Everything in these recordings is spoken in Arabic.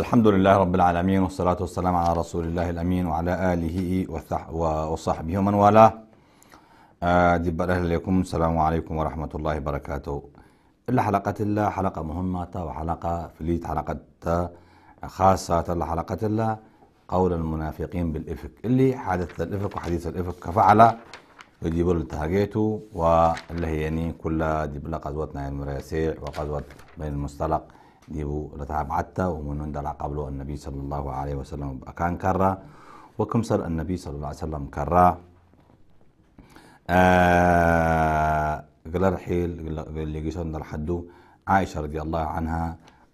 الحمد لله رب العالمين والصلاة والسلام على رسول الله الأمين وعلى آله وصحبه ومن والاه أهلا لكم السلام عليكم ورحمة الله وبركاته إلا حلقة الله حلقة مهمة وحلقة فليت حلقة خاصة لحلقة حلقة الله قول المنافقين بالإفك اللي حادث الإفك وحديث الإفك كفعل يجيب التهاجيته واللي هي يعني كل دبل قزوتنا المراسيع وقزوة بين المستلق ನೀವು ರತಾಬಾತ್ತ ومنون دلع قبله النبي صلى الله عليه وسلم أكان كرا صار النبي صلى الله عليه وسلم كرا آه، قال رحيل اللي قيسون حدو عائشة رضي الله عنها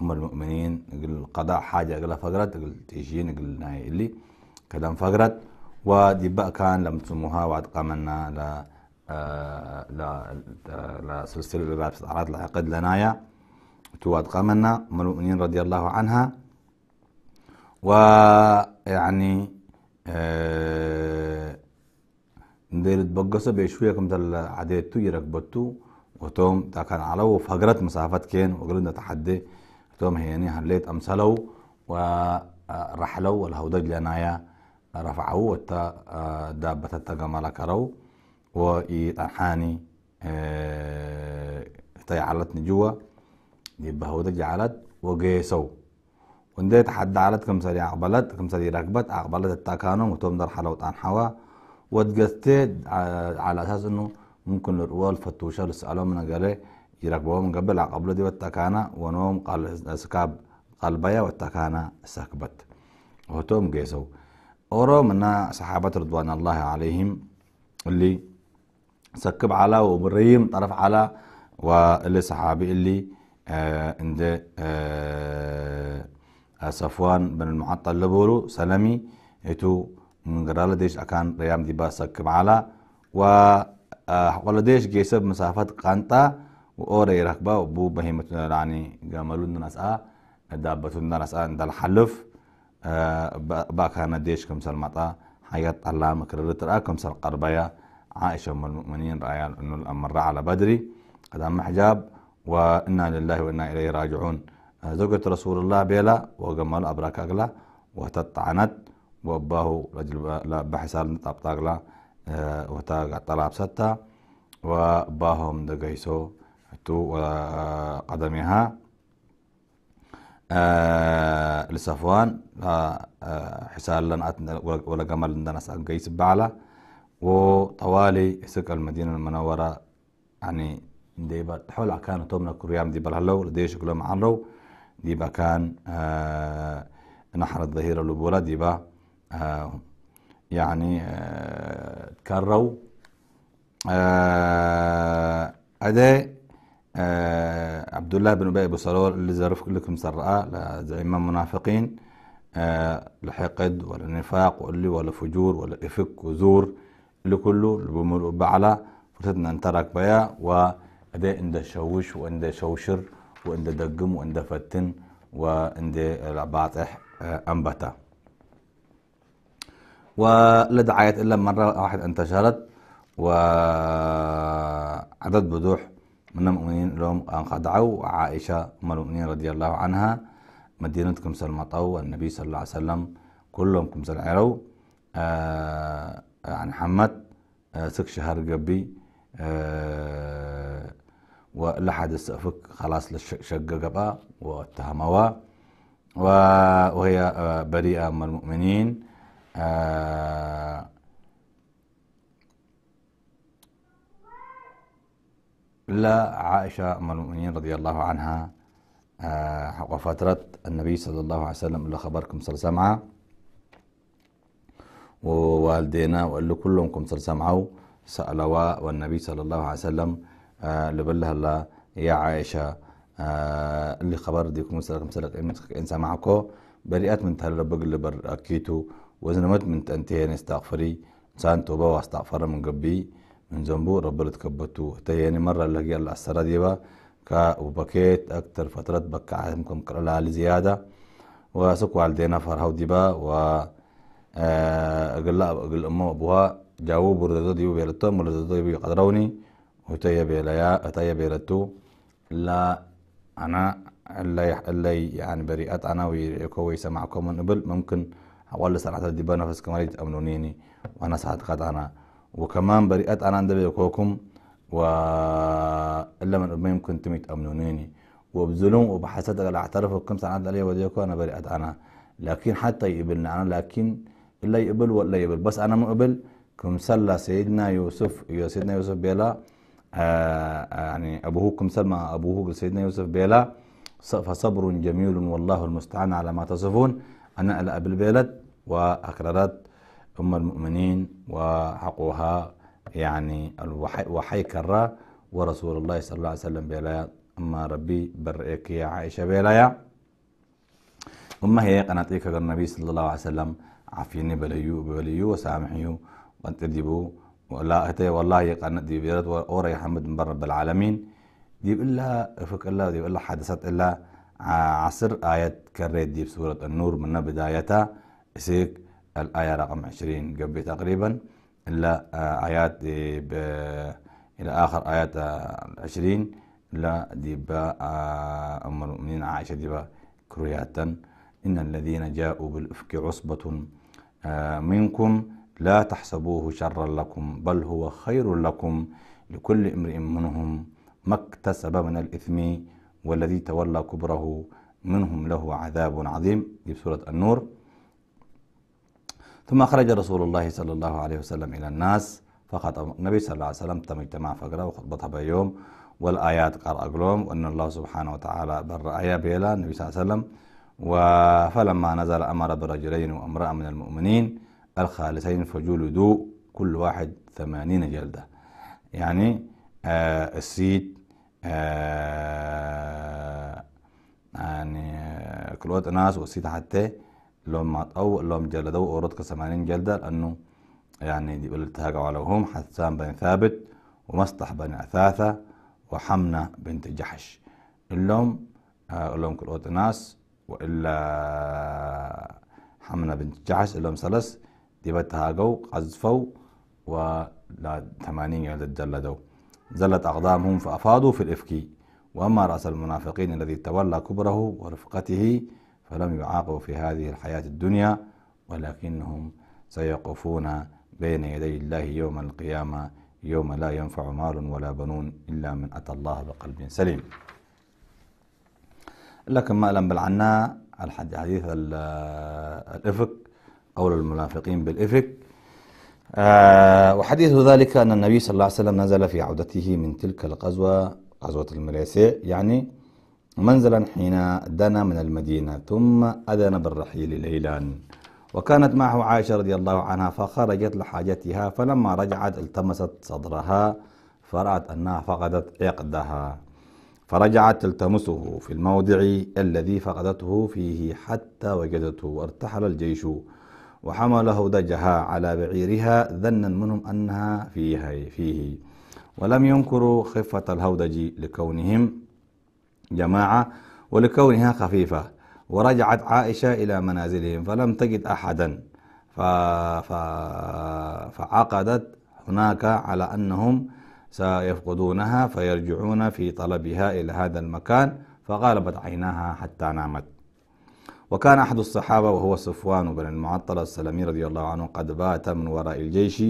أم المؤمنين قل قضاء حاجة قال فقرت قل تيجين قل ناي اللي كلام فقرت ودي بقى كان لم تسموها وعد قامنا لا آه، لا لا سلسلة العقد لنايا تواد قامنا أم المؤمنين رضي الله عنها ويعني آه، ندير تبقصة بشوية كم تل عديتو يركبتو وتوم تا كان على وفقرت مسافات كين وقلنا تحدي توم هيني هليت أمسلو ورحلو آه، والهودج لنايا رفعو وتا آه، دابة التقمال كرو وإي تا يعلتني جوا يبقى هو ده وجيسو ونديت حد حالات كم سري عقبلت كم سري ركبت عقبلت التاكانو وتوم در حلو عن حوا وتجستيت آه، على اساس انه ممكن الرؤى الفتوشه لسالو من قال يركبوها من قبل عقبله دي والتكانه ونوم قال اسكاب قلبيا والتكانه سكبت وتوم جيسو اورو منا صحابه رضوان الله عليهم اللي سكب على وبريم طرف على واللي صحابي اللي آه، عند آه، آه، صفوان بن المعطل لبورو سلمي إتو من قرال ديش أكان ريام دي باسك معلا و حقول ديش جيسب مسافة قانتا و أورا يركبا و بو بهيمة يعني قاملون ناس آ دابتون ناس آ عند الحلف باكا نديش كم سلمطا حيات الله مكرر ترى كم سلقربايا عائشة من المؤمنين رأيان أنه الأمر على بدري قدام حجاب وإنا لله وإنا إليه راجعون آه، زوجة رسول الله بيلا وجمال أبراك أغلا وتطعنت وأباه رجل بحسال طبطاغلا آه، وتا طلاب ستا وباهم دقيسو تو وقدمها آه، لصفوان آه حسال لن ولا جمل الناس قيس بعلا وطوالي سك المدينة المنورة يعني ديبا حول كان تومنا كريام دي هلو لديش كلهم عنرو ديبا كان آه نحر الظهيرة دي ديبا آه يعني آه كرو آه أدي آه عبد الله بن أبي أبو اللي زرف لكم سراء زعيم منافقين آه لحقد ولا نفاق ولا ولا فجور ولا إفك وزور لكله بعلى فرصتنا انترك بيا و هذا عند شوش وعند شوشر وعند دقم وعند فتن وعند العباطح آه، أنبتا ولا دعاية إلا مرة واحد انتشرت وعدد بدوح من المؤمنين لهم انخدعوا عائشة أم المؤمنين رضي الله عنها مدينة كمس المطو والنبي صلى الله عليه وسلم كلهم كمس العرو آه، عن يعني حمد آه، سك شهر قبي ولحد السفك خلاص شققها واتهموا وهي آه، بريئة من المؤمنين آه، لا عائشة أم المؤمنين رضي الله عنها آه، وفترة النبي صلى الله عليه وسلم إلا خبركم صلى سمعة ووالدينا وقال له كلهم كم صلى سمعوا سألوا والنبي صلى الله عليه وسلم آه، لبلها يا عائشة آه، اللي خبر ديكم مسلك مسلك امتك انسا معكو بريئات من تهل ربك اللي بر اكيتو وزنمت من تنتهي نستغفري انسان توبة واستغفر من قبي من زنبو رب اللي تكبتو حتى يعني مرة اللي الله العسرة ديبا كا وبكيت اكتر فترة بكا ممكن قرلها لزيادة على دينا فرهو ديبا و آه، أقل أمه أبوها جاوبوا ورددو ديبو بيلتهم ورددو ديبو يقدروني وتيا بيلايا هتيا بيرتو لا أنا اللي اللي يعني بريئات أنا ويكويسة معكم من قبل ممكن ولا سنة دي بنفس كمان أمنونيني وأنا ساعات قد أنا وكمان بريئات أنا عند بيكوكم و إلا من قبل ممكن تميت أمنونيني وبظلم وبحسد لا أعترف كم سنة علي وديكو أنا بريئات أنا لكن حتى يقبلني أنا لكن اللي يقبل ولا يقبل بس أنا مقبل كم سلا سيدنا يوسف يا سيدنا يوسف بيلا آه، آه، يعني أبوه كمثل ما أبوه سيدنا يوسف بيلا فصبر جميل والله المستعان على ما تصفون أنا الأب البلد وأقررت أم المؤمنين وحقها يعني وحي كرة ورسول الله صلى الله عليه وسلم بيلا أما ربي برئك يا عائشة بيلا أما هي قناتيك النبي صلى الله عليه وسلم عفيني بليو بليو وسامحيو وانتدبو ولا هتي والله يقنت دي بيرد ورا يحمد من رب العالمين ديب إلا فك الله ديب إلا حدثت إلا عصر آيات كريت ديب سورة النور من بدايتها سيك الآية رقم عشرين قبل تقريبا إلا آه، آيات إلى آخر آيات آه، عشرين إلا ديبا آه، أم المؤمنين عائشة ديبا كرياتا إن الذين جاءوا بالإفك عصبة منكم لا تحسبوه شرا لكم بل هو خير لكم لكل امرئ منهم ما اكتسب من الإثم والذي تولى كبره منهم له عذاب عظيم دي سورة النور ثم خرج رسول الله صلى الله عليه وسلم إلى الناس فقط النبي صلى الله عليه وسلم تم اجتماع فقرة وخطبتها بيوم والآيات قال أقلوم وأن الله سبحانه وتعالى بر آية بيلا النبي صلى الله عليه وسلم فلما نزل أمر برجلين وامرأة من المؤمنين الخالتين فجلدوا كل واحد ثمانين جلدة يعني آه السيد آه يعني آه كلوات ناس والسيد حتى لهم أو لهم جلدوا أورد ثمانين جلدة لأنه يعني دي التهاقوا عليهم حسان بن ثابت ومسطح بن عثاثة وحمنة بنت جحش اللهم اللهم آه، كلوات ناس وإلا حمنة بنت جحش اللهم ثلاث ديبت هاجو قذفوا وثمانين يتجلدوا زلت أقدامهم فأفاضوا في الإفك وأما رأس المنافقين الذي تولى كبره ورفقته فلم يعاقبوا في هذه الحياة الدنيا ولكنهم سيقفون بين يدي الله يوم القيامة يوم لا ينفع مال ولا بنون إلا من أتى الله بقلب سليم لكن ما لم بلعنا الحديث الإفك أو للمنافقين بالإفك آه وحديث ذلك أن النبي صلى الله عليه وسلم نزل في عودته من تلك القزوة غزوة المريسة يعني منزلا حين دنا من المدينة ثم أذن بالرحيل ليلا وكانت معه عائشة رضي الله عنها فخرجت لحاجتها فلما رجعت التمست صدرها فرأت أنها فقدت عقدها فرجعت تلتمسه في الموضع الذي فقدته فيه حتى وجدته وارتحل الجيش وحمله دجها على بعيرها ظنا منهم أنها فيها فيه ولم ينكروا خفة الهودج لكونهم جماعة ولكونها خفيفة ورجعت عائشة إلى منازلهم فلم تجد أحدا ف... ف... فعقدت هناك على أنهم سيفقدونها فيرجعون في طلبها إلى هذا المكان فغلبت عيناها حتى نامت وكان أحد الصحابة وهو صفوان بن المعطل السلمي رضي الله عنه قد بات من وراء الجيش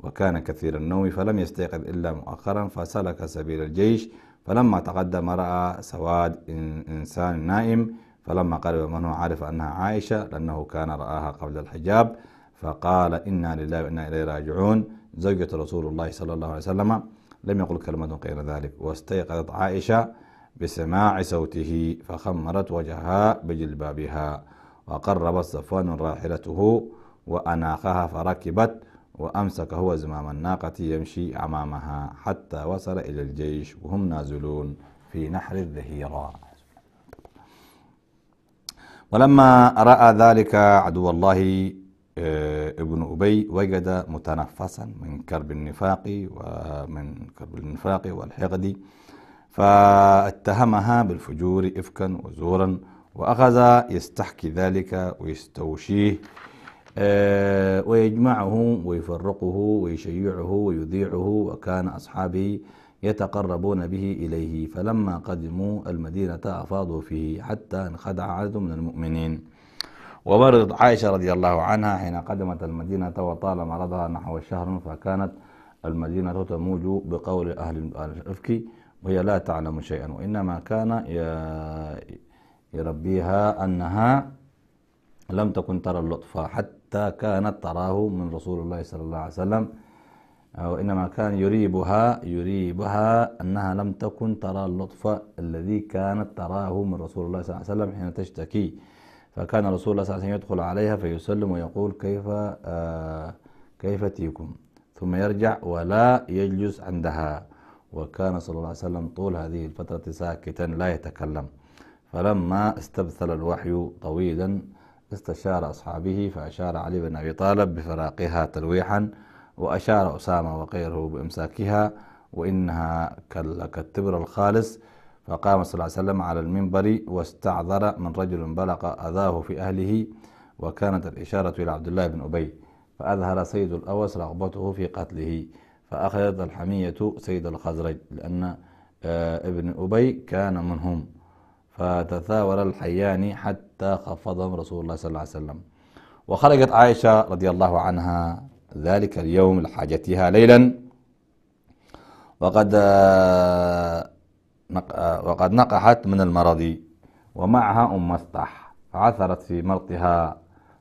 وكان كثير النوم فلم يستيقظ إلا مؤخرا فسلك سبيل الجيش فلما تقدم رأى سواد إنسان نائم فلما قرب منه عرف أنها عائشة لأنه كان رآها قبل الحجاب فقال إنا لله وإنا إليه راجعون زوجة رسول الله صلى الله عليه وسلم لم يقل كلمة غير ذلك واستيقظت عائشة بسماع صوته فخمرت وجهها بجلبابها وقربت صفوان راحلته وأناخها فركبت وأمسك هو زمام الناقة يمشي أمامها حتى وصل إلى الجيش وهم نازلون في نحر الذهيرة ولما رأى ذلك عدو الله آه، ابن أبي وجد متنفسا من كرب النفاق ومن كرب النفاق والحقد فاتهمها بالفجور إفكا وزورا وأخذ يستحكي ذلك ويستوشيه آه، ويجمعه ويفرقه ويشيعه ويذيعه وكان أصحابه يتقربون به إليه فلما قدموا المدينة أفاضوا فيه حتى انخدع عدد من المؤمنين ومرضت عائشة رضي الله عنها حين قدمت المدينة وطال مرضها نحو شهر فكانت المدينة تموج بقول أهل الإفك وهي لا تعلم شيئا وإنما كان يربيها أنها لم تكن ترى اللطف حتى كانت تراه من رسول الله صلى الله عليه وسلم وإنما كان يريبها يريبها أنها لم تكن ترى اللطف الذي كانت تراه من رسول الله صلى الله عليه وسلم حين تشتكي فكان رسول الله صلى الله عليه وسلم يدخل عليها فيسلم ويقول كيف آه، كيف تيكم ثم يرجع ولا يجلس عندها وكان صلى الله عليه وسلم طول هذه الفترة ساكتا لا يتكلم فلما استبثل الوحي طويلا استشار أصحابه فأشار علي بن أبي طالب بفراقها تلويحا وأشار أسامة وغيره بإمساكها وإنها كالتبر الخالص فقام صلى الله عليه وسلم على المنبر واستعذر من رجل بلغ أذاه في أهله وكانت الإشارة إلى عبد الله بن أبي فأظهر سيد الأوس رغبته في قتله فأخذت الحمية سيد الخزرج لأن آه، ابن أبي كان منهم فتثاور الحيان حتى خفضهم رسول الله صلى الله عليه وسلم وخرجت عائشة رضي الله عنها ذلك اليوم لحاجتها ليلا وقد آه، آه، وقد نقحت من المرض ومعها أم مسطح فعثرت في مرطها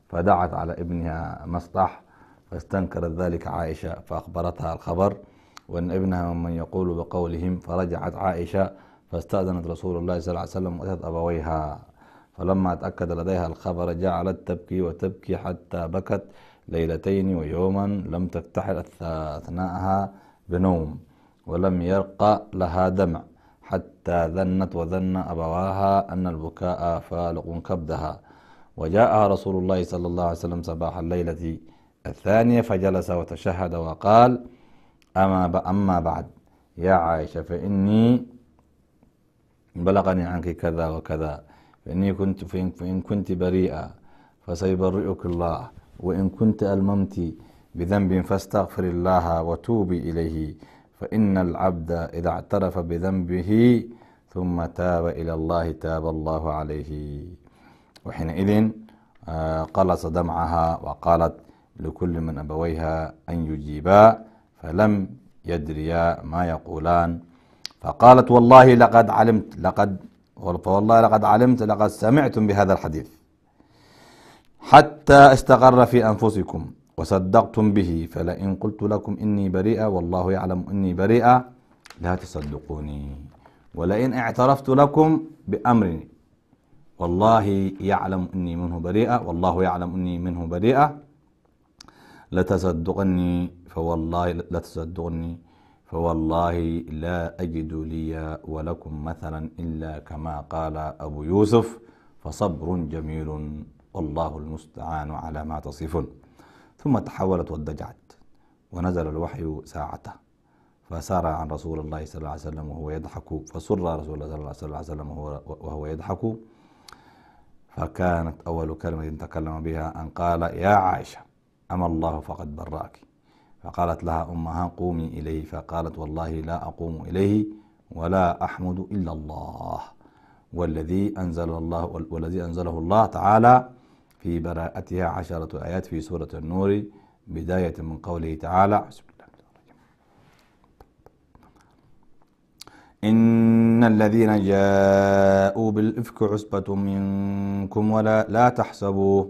فدعت على ابنها مسطح فاستنكرت ذلك عائشة فأخبرتها الخبر وأن ابنها من يقول بقولهم فرجعت عائشة فاستأذنت رسول الله صلى الله عليه وسلم وأتت أبويها فلما تأكد لديها الخبر جعلت تبكي وتبكي حتى بكت ليلتين ويوما لم تفتحل أثناءها بنوم ولم يرق لها دمع حتى ذنت وذن أبواها أن البكاء فالق كبدها وجاءها رسول الله صلى الله عليه وسلم صباح الليلة الثانية فجلس وتشهد وقال أما أما بعد يا عائشة فإني بلغني عنك كذا وكذا فإني كنت فإن كنت بريئة فسيبرئك الله وإن كنت ألممت بذنب فاستغفر الله وتوبي إليه فإن العبد إذا اعترف بذنبه ثم تاب إلى الله تاب الله عليه وحينئذ آه، قلص دمعها وقالت لكل من أبويها أن يجيبا فلم يدريا ما يقولان فقالت والله لقد علمت لقد فوالله لقد علمت لقد سمعتم بهذا الحديث حتى استقر في أنفسكم وصدقتم به فلئن قلت لكم إني بريئة والله يعلم إني بريئة لا تصدقوني ولئن اعترفت لكم بأمر والله يعلم إني منه بريئة والله يعلم إني منه بريئة لتصدقني فوالله لتصدقني فوالله لا أجد لي ولكم مثلا إلا كما قال أبو يوسف فصبر جميل والله المستعان على ما تصفون ثم تحولت وادجعت ونزل الوحي ساعته فسار عن رسول الله صلى الله عليه وسلم وهو يضحك فسر رسول الله صلى الله عليه وسلم وهو يضحك فكانت أول كلمة تكلم بها أن قال يا عائشة أما الله فقد براك فقالت لها أمها قومي إليه فقالت والله لا أقوم إليه ولا أحمد إلا الله والذي أنزل الله والذي أنزله الله تعالى في براءتها عشرة آيات في سورة النور بداية من قوله تعالى إن الذين جاءوا بالإفك عصبة منكم ولا لا تحسبوه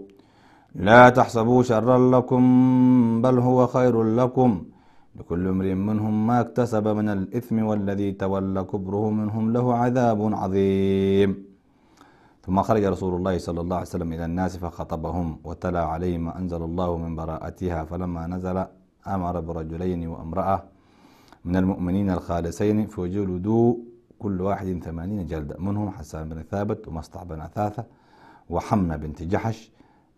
لا تحسبوا شرا لكم بل هو خير لكم لكل امرئ منهم ما اكتسب من الإثم والذي تولى كبره منهم له عذاب عظيم ثم خرج رسول الله صلى الله عليه وسلم إلى الناس فخطبهم وتلا عليهم ما أنزل الله من براءتها فلما نزل أمر برجلين وامرأة من المؤمنين الخالصين فجلدوا كل واحد ثمانين جلدة منهم حسان بن ثابت ومصطع بن عثاثة وحمة بنت جحش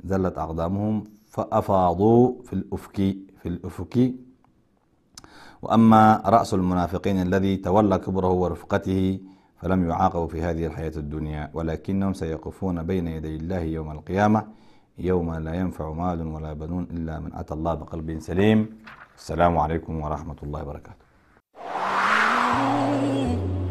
زلت أقدامهم فأفاضوا في الأفك في الأفك وأما رأس المنافقين الذي تولى كبره ورفقته فلم يعاقبوا في هذه الحياة الدنيا ولكنهم سيقفون بين يدي الله يوم القيامة يوم لا ينفع مال ولا بنون إلا من أتى الله بقلب سليم السلام عليكم ورحمة الله وبركاته